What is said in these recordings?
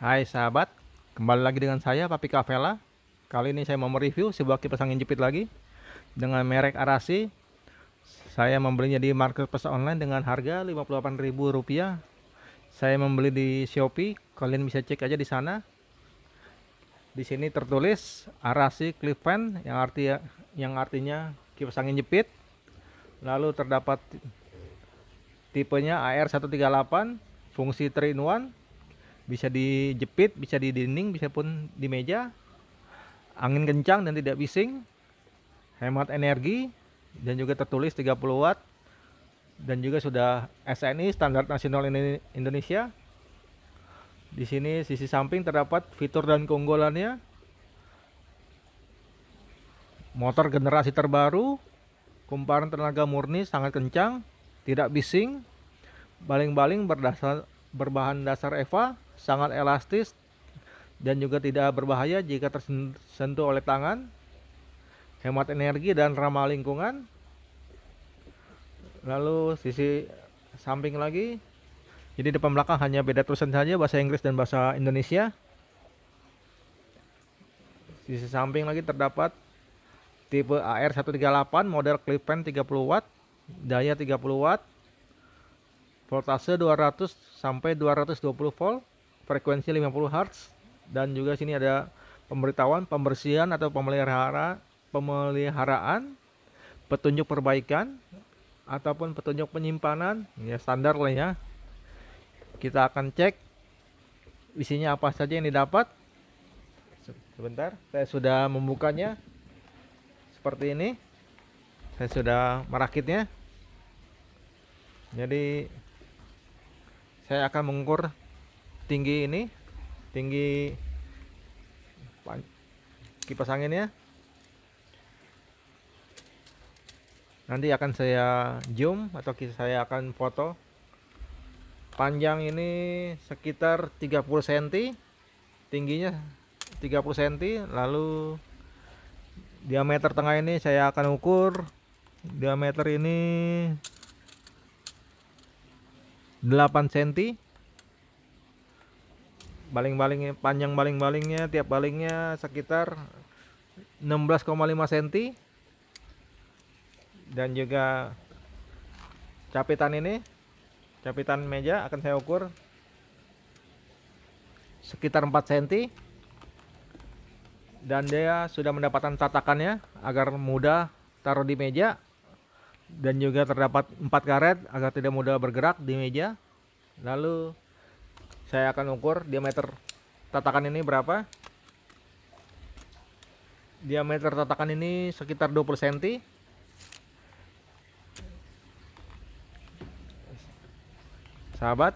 Hai sahabat, kembali lagi dengan saya Papi Cavella. Kali ini saya mau mereview sebuah kipas angin jepit lagi dengan merek Arasi. Saya membelinya di marketplace online dengan harga Rp58.000. Saya membeli di Shopee, kalian bisa cek aja di sana. Di sini tertulis Arasi Clip Fan yang arti yang artinya kipas angin jepit. Lalu terdapat tipenya AR138, fungsi 3 in 1 bisa dijepit bisa di dinding bisa pun di meja angin kencang dan tidak bising hemat energi dan juga tertulis 30 watt dan juga sudah SNI standar nasional Indonesia di sini sisi samping terdapat fitur dan keunggulannya motor generasi terbaru kumparan tenaga murni sangat kencang tidak bising baling-baling berdasar berbahan dasar EVA sangat elastis dan juga tidak berbahaya jika tersentuh oleh tangan hemat energi dan ramah lingkungan lalu sisi samping lagi jadi depan belakang hanya beda tulisan saja bahasa Inggris dan bahasa Indonesia sisi samping lagi terdapat tipe AR138 model clip pen 30 watt daya 30 watt voltase 200 sampai 220 volt frekuensi 50 Hz dan juga sini ada pemberitahuan pembersihan atau pemelihara pemeliharaan petunjuk perbaikan ataupun petunjuk penyimpanan ya standar lah ya kita akan cek isinya apa saja yang didapat sebentar saya sudah membukanya seperti ini saya sudah merakitnya jadi saya akan mengukur tinggi ini tinggi kipas anginnya nanti akan saya zoom atau saya akan foto panjang ini sekitar 30 cm tingginya 30 cm lalu diameter tengah ini saya akan ukur diameter ini 8 cm baling-balingnya panjang baling-balingnya tiap balingnya sekitar 16,5 cm dan juga capitan ini capitan meja akan saya ukur sekitar 4 cm dan dia sudah mendapatkan tatakannya agar mudah taruh di meja dan juga terdapat 4 karet agar tidak mudah bergerak di meja lalu saya akan ukur diameter tatakan ini berapa. Diameter tatakan ini sekitar 20 cm. Sahabat,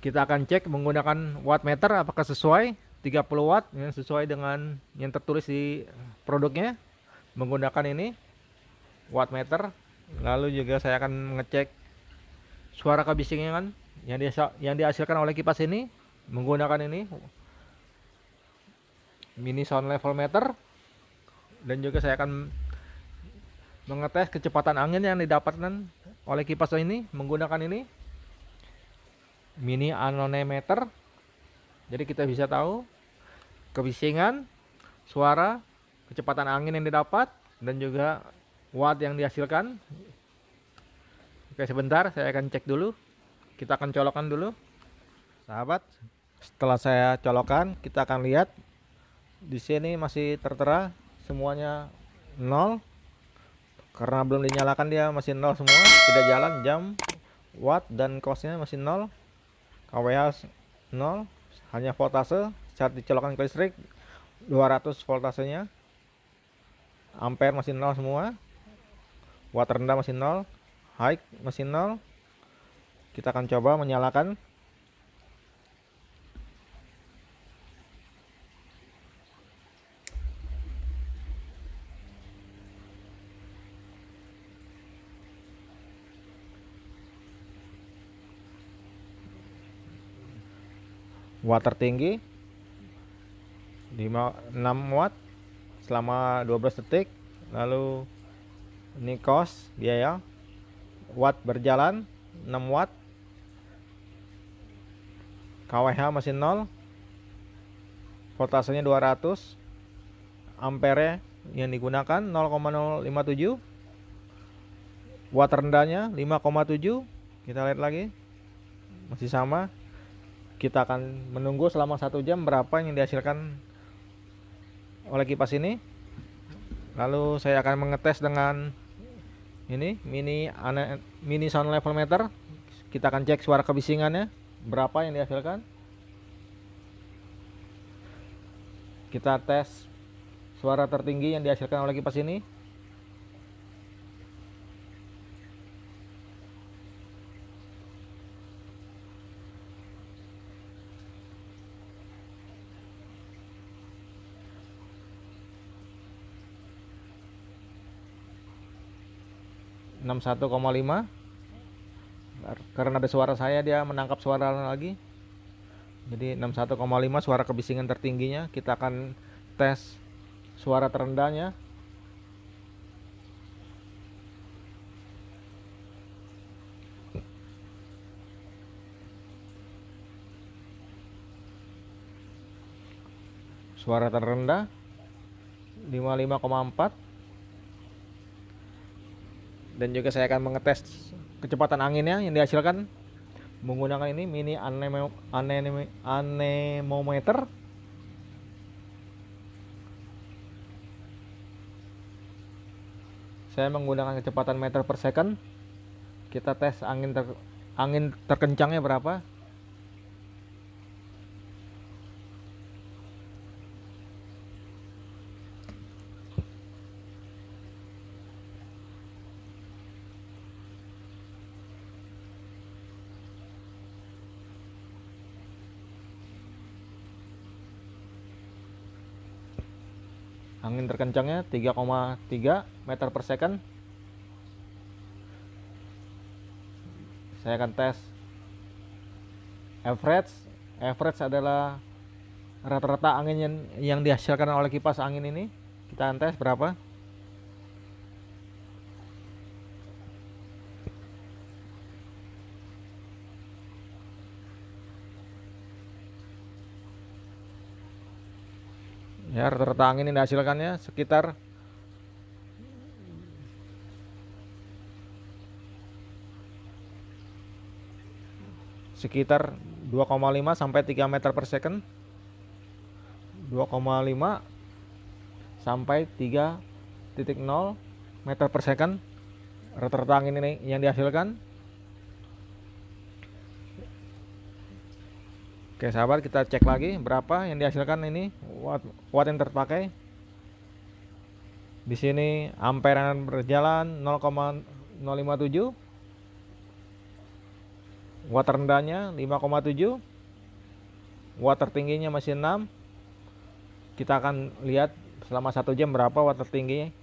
kita akan cek menggunakan watt meter apakah sesuai 30 watt yang sesuai dengan yang tertulis di produknya menggunakan ini watt meter lalu juga saya akan ngecek suara kebisingan yang yang dihasilkan oleh kipas ini menggunakan ini mini sound level meter dan juga saya akan mengetes kecepatan angin yang didapatkan oleh kipas ini menggunakan ini mini anonimeter jadi kita bisa tahu kebisingan suara kecepatan angin yang didapat dan juga watt yang dihasilkan oke sebentar saya akan cek dulu kita akan colokan dulu sahabat setelah saya colokan kita akan lihat di sini masih tertera semuanya nol karena belum dinyalakan dia masih nol semua tidak jalan jam watt dan kosnya masih nol kWh nol hanya voltase saat dicolokan ke listrik 200 voltasenya ampere masih nol semua watt rendah masih nol high masih nol kita akan coba menyalakan. water tinggi 5, 6 watt selama 12 detik lalu ini nikos biaya watt berjalan 6 watt KWH masih 0 voltasenya 200 ampere yang digunakan 0,057 watt rendahnya 5,7 kita lihat lagi masih sama kita akan menunggu selama satu jam berapa yang dihasilkan oleh kipas ini lalu saya akan mengetes dengan ini mini mini sound level meter kita akan cek suara kebisingannya berapa yang dihasilkan kita tes suara tertinggi yang dihasilkan oleh kipas ini enam satu koma lima karena ada suara saya dia menangkap suara lagi jadi 61,5 suara kebisingan tertingginya kita akan tes suara terendahnya suara terendah 55,4 dan juga saya akan mengetes kecepatan anginnya yang dihasilkan menggunakan ini mini anemo, anemo, anemometer saya menggunakan kecepatan meter per second kita tes angin ter, angin terkencangnya berapa angin terkencangnya 3,3 meter per second saya akan tes average average adalah rata-rata angin yang, yang dihasilkan oleh kipas angin ini kita akan tes berapa ya rata-rata angin ini hasilkannya sekitar sekitar 2,5 sampai 3 meter per second 2,5 sampai 3.0 meter per second rata-rata angin ini yang dihasilkan Oke sahabat kita cek lagi berapa yang dihasilkan ini watt, watt yang terpakai. Di sini amperan berjalan 0,057. Watt rendahnya 5,7. Watt tertingginya masih 6. Kita akan lihat selama satu jam berapa watt tertinggi.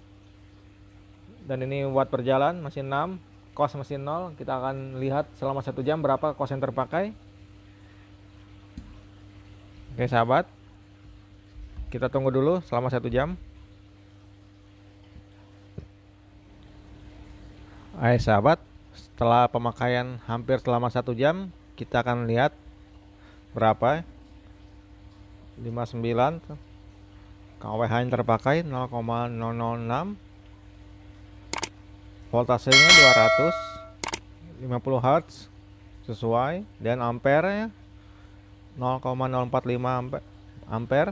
Dan ini watt berjalan masih 6, kos masih 0. Kita akan lihat selama satu jam berapa kos yang terpakai. Oke sahabat, kita tunggu dulu selama satu jam. Oke sahabat, setelah pemakaian hampir selama satu jam, kita akan lihat berapa 59 KWH yang terpakai 0,006 voltasenya 250 Hz sesuai dan ampere 0,045 ampere, ampere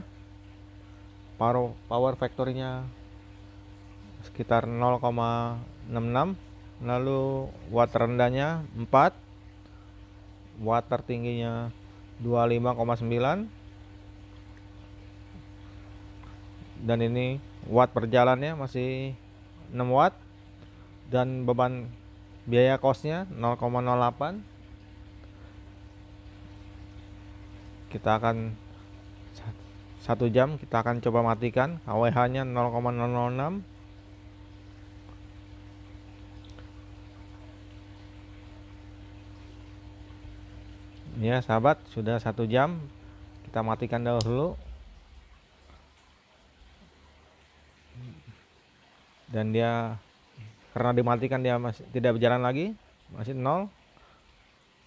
power, power factornya sekitar 0,66 lalu watt rendahnya 4 watt tertingginya 25,9 dan ini watt per jalannya masih 6 watt dan beban biaya kosnya 0,08 kita akan satu jam kita akan coba matikan AWH nya 0,006 ya sahabat sudah satu jam kita matikan dahulu dan dia karena dimatikan dia masih tidak berjalan lagi masih nol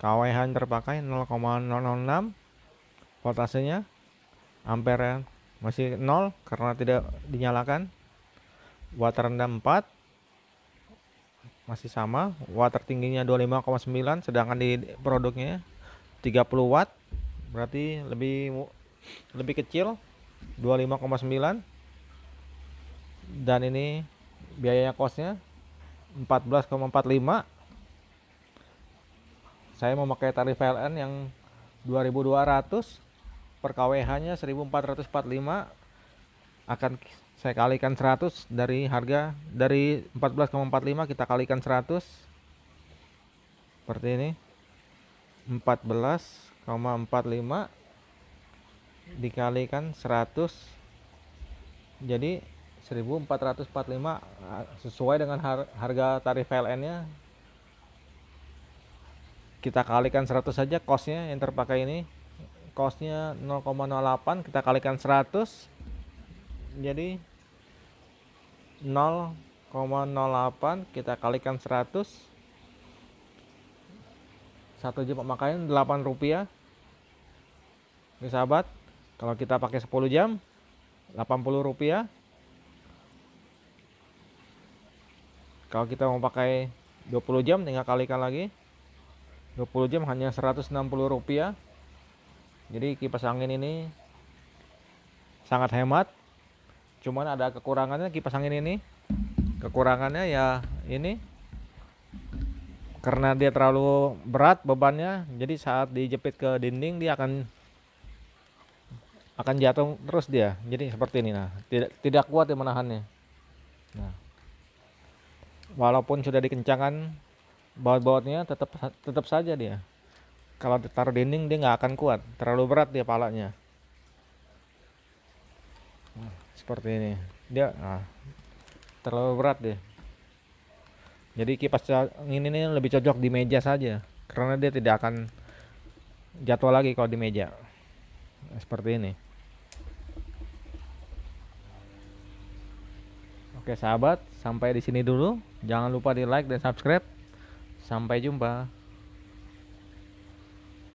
KWH yang terpakai 0,006 voltasenya ampere ya, masih nol karena tidak dinyalakan watt rendah 4 masih sama watt tertingginya 25,9 sedangkan di produknya 30 watt berarti lebih lebih kecil 25,9 dan ini biayanya kosnya 14,45 saya memakai tarif PLN yang 2200 per KWH-nya 1445 akan saya kalikan 100 dari harga dari 14,45 kita kalikan 100 seperti ini 14,45 dikalikan 100 jadi 1445 ah, sesuai dengan harga tarif PLN nya kita kalikan 100 saja kosnya yang terpakai ini kosnya 0,08 kita kalikan 100 jadi 0,08 kita kalikan 100 satu jam pemakaian 8 rupiah ini sahabat kalau kita pakai 10 jam 80 rupiah kalau kita mau pakai 20 jam tinggal kalikan lagi 20 jam hanya 160 rupiah jadi kipas angin ini sangat hemat cuman ada kekurangannya kipas angin ini kekurangannya ya ini karena dia terlalu berat bebannya jadi saat dijepit ke dinding dia akan akan jatuh terus dia jadi seperti ini nah tidak tidak kuat ya menahannya nah walaupun sudah dikencangkan baut-bautnya tetap tetap saja dia kalau ditaruh dinding dia nggak akan kuat terlalu berat dia palanya hmm, seperti ini dia nah, terlalu berat deh jadi kipas angin ini lebih cocok di meja saja karena dia tidak akan jatuh lagi kalau di meja nah, seperti ini Oke sahabat, sampai di sini dulu. Jangan lupa di like dan subscribe. Sampai jumpa.